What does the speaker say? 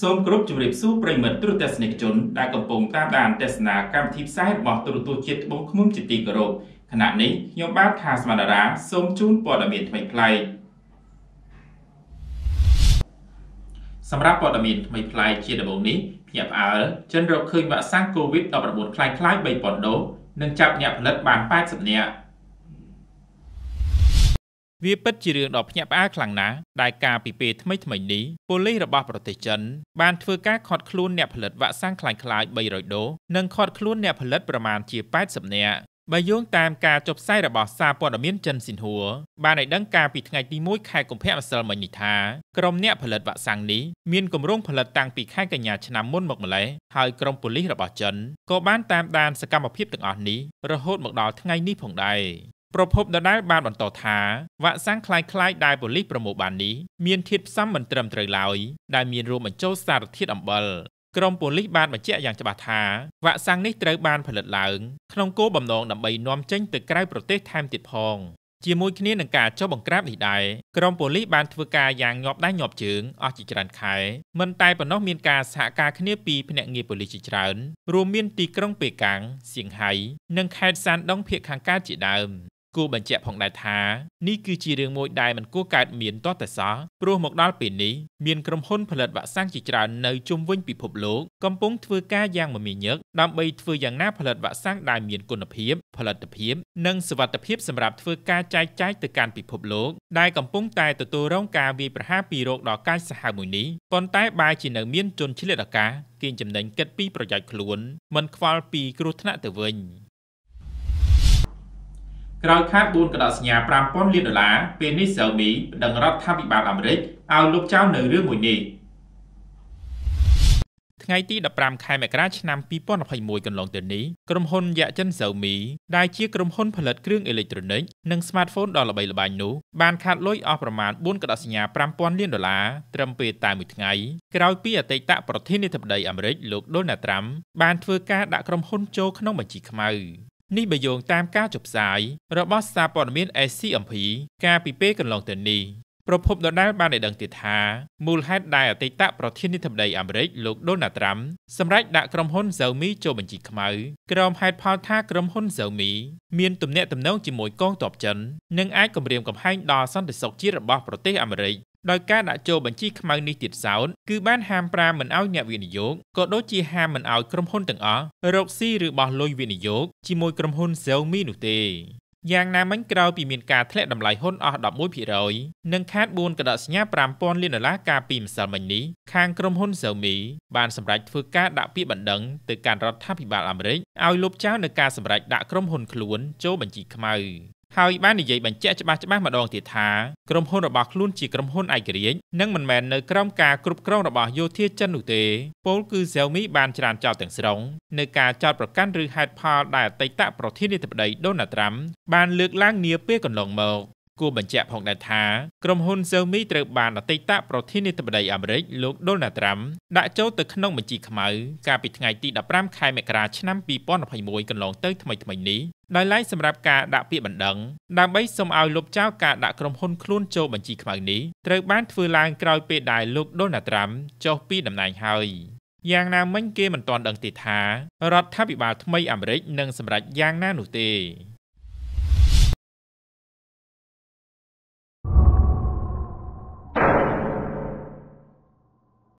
សូមគោរពជម្រាបសួរប្រិមិត្តទ្រទស្សនិកជនដែលកំពុងតាមដានទស្សនាកម្មវិធីផ្សាយរបស់ទ្រទស្សន៍ជាតិត្បូងឃ្មុំជាទីគោរពខណៈនេះខ្ញុំបាទថាស្មណ្ដារាសូមជូនព័ត៌មានថ្មីផ្លែកសម្រាប់ព័ត៌មានថ្មីផ្លែកជាដំបូងនេះភ្ញាក់ផ្អើលចិនរកឃើញវ៉ាក់សាំង COVID-19 คล้ายៗ3000ដូសនិងចាប់អ្នកផលិតបាន80នាក់វាពិតជារឿងដ៏ភ្ញាក់ផ្អើលខ្លាំងណាស់ដែលការពីពេលថ្មីថ្មីនេះប៉ូលីសរបស់ប្រទេសចិនបានធ្វើការឃាត់ខ្លួនអ្នកផលិតវ៉ាក់សាំងคล้ายคล้าย300ដុល្លារនិងឃាត់ខ្លួនអ្នកផលិតប្រមាណជា80នាក់បើយោងតាមការចុះផ្សាយរបស់សារព័ត៌មានចិនស៊ីនហួរបានឲ្យដឹងការពីថ្ងៃទី1ខែកុម្ភៈម្សិលមិញនេះថាក្រុមអ្នកផលិតវ៉ាក់សាំងនេះមានគម្រោងផលិតតាំងពីខែកញ្ញាឆ្នាំមុនមកម្ល៉េះហើយក្រុមប៉ូលីសរបស់ចិនក៏បានតាមដានសកម្មភាពទាំងអស់នេះរហូតមកដល់ថ្ងៃនេះផងដែរប្រភពដដែលបានបន្តថាវ៉ាក់សាំងคล้ายៗដែលប៉ូលីសប្រមូលបាននេះមានធាតុផ្សំមិនត្រឹមត្រូវឡើយ ដែលមានរួមបញ្ចូលសារធាតុអំបិលក្រមប៉ូលីសបានបញ្ជាក់យ៉ាងច្បាស់ថាវ៉ាក់សាំងនេះត្រូវបានផលិតឡើងក្នុងគោលបំណងដើម្បីនាំចេញទៅក្រៅប្រទេសថែមទៀតផងជាមួយគ្នានឹងការចុះបង្ក្រាបនេះដែរក្រមប៉ូលីសបានធ្វើការយ៉ាងញាប់ដៃញាប់ជើងអស់ជាច្រើនខែមិនតែប៉ុណ្ណោះមានការសហការគ្នាពីភ្នាក់ងារប៉ូលីសជាច្រើនរួមមានទីក្រុងប៉េកាំងសៀងហៃនិងខេត្តសានដុងភៀកខាងកើតជាដើមគួរបញ្ជាក់ផងដែរថានេះគឺជារឿងមួយដែលមិនគួរកើតមានទាល់តែសោះព្រោះមកដល់ពេលនេះមានក្រុមហ៊ុនផលិតវ៉ាក់សាំងជាច្រើននៅជុំវិញពិភពលោកកំពុងធ្វើការយ៉ាងមមាញឹកដើម្បីធ្វើយ៉ាងណាផលិតវ៉ាក់សាំងដែលមានគុណភាពផលិតភាពនិងសុវត្ថិភាពសម្រាប់ធ្វើការចែកចាយទៅកាន់ពិភពលោក ដែលកំពុងតែទទួលរងការវាយប្រហារពីរោគដ៏កាចសាហាវមួយនេះប៉ុន្តែបែរជានៅមានជនឆ្លៀតឱកាសគេងចំណេញគិតពីប្រយោជន៍ខ្លួនមិនខ្វល់ពីគ្រោះថ្នាក់ទៅវិញក្រោយខាត4កដោសញ្ញា5000លានដុល្លារពេលនេះសៅមីប្តឹងរដ្ឋាភិបាលអាមេរិកឲ្យលុបចោលនៅរឿងមួយនេះថ្ងៃទី15ខែមករាឆ្នាំ2021កន្លងទៅនេះក្រុមហ៊ុនយ៉ាចិន Xiaomi ដែលជាក្រុមហ៊ុនផលិតគ្រឿងអេឡិចត្រូនិកនិង smartphone ដ៏ល្បីល្បាញនោះបានខាតលុយអស់ប្រមាណ4កដោសញ្ញា5000លានដុល្លារត្រឹមពេលតែមួយថ្ងៃក្រោយពីអតីតប្រធានាធិបតីអាមេរិកលោក Donald Trump បានធ្វើការដាក់ក្រុមហ៊ុនចូលក្នុងបញ្ជីខ្មៅនេះបើយោងតាមការចុះផ្សាយរបស់សារព័ត៌មាន SCMP កាលពីពេលកន្លងទៅនេះប្រពន្ធដដែលបានឲ្យដឹងទៀតថាមូលហេតុដែលអតីតប្រធានាធិបតីអាមេរិកលោក Donald Trump សម្រេចដាក់ក្រុមហ៊ុន Xiaomi ចូលបញ្ជីខ្មៅក្រោមហេតុផលថាក្រុមហ៊ុន Xiaomi មានទំនាក់ទំនងជាមួយកងទ័ពចិននិងអាចគំរាមកំហែងដល់សន្តិសុខជាតិរបស់ប្រទេសអាមេរិកដោយការដាក់ចូលបញ្ជីខ្មៅនេះទៀតសោតគឺបានហាមប្រាមមិនឲ្យអ្នកវិនិយោគក៏ដូចជាហាមមិនឲ្យក្រុមហ៊ុនទាំងអស់រកស៊ីឬបោះលុយវិនិយោគជាមួយក្រុមហ៊ុន Xiaomi នោះទេយ៉ាងណាមិញក្រោយពីមានការធ្លាក់តម្លៃហ៊ុនអស់11%និងខាត4កដកសញ្ញា5000លានដុល្លារកាលពីម្សិលមិញនេះខាងក្រុមហ៊ុន Xiaomi បានសម្រេចធ្វើការដាក់ពាក្យបណ្ដឹងទៅកាន់រដ្ឋាភិបាលអាមេរិកឲ្យលុបចោលនូវការសម្រេចដាក់ក្រុមហ៊ុនខ្លួនចូលបញ្ជីខ្មៅហើយបាននិយាយបញ្ជាក់ច្បាស់ច្បាស់ម្ដងទៀតថាក្រុមហ៊ុនរបស់ខ្លួនជាក្រុមហ៊ុនឯករាជ្យនិងមិនមែននៅក្រោមការគ្រប់គ្រងរបស់យោធាចិននោះទេពលគឺ Xiaomi បានច្រានចោលទាំងស្រុងនៅការចោទប្រកាន់ឬហេតុផលដែលអតីតប្រធានាធិបតី Donald Trump បានលើកឡើងនាពេលកន្លងមកគួរបញ្ជាក់ផងដែរថាក្រុមហ៊ុន Xiaomi ត្រូវបានអតីតប្រធានាធិបតីអាមេរិកលោក Donald Trump ដាក់ចូលទៅក្នុងបញ្ជីខ្មៅកាលពីថ្ងៃទី15ខែមករាឆ្នាំ2021កន្លងទៅថ្មីៗនេះដោយឡែកសម្រាប់ការដាក់ពាក្យបណ្ដឹងដើម្បីសូមឲ្យលុបចោលការដាក់ក្រុមហ៊ុនខ្លួន ចូលបញ្ជីខ្មៅនេះត្រូវបានធ្វើឡើងក្រោយពេលដែលលោក Donald Trump ចុះពីតំណែងហើយយ៉ាងណាមិញគេមិនទាន់ដឹងទេថារដ្ឋាភិបាលថ្មីអាមេរិកនឹងសម្រេចយ៉ាងណានោះទេ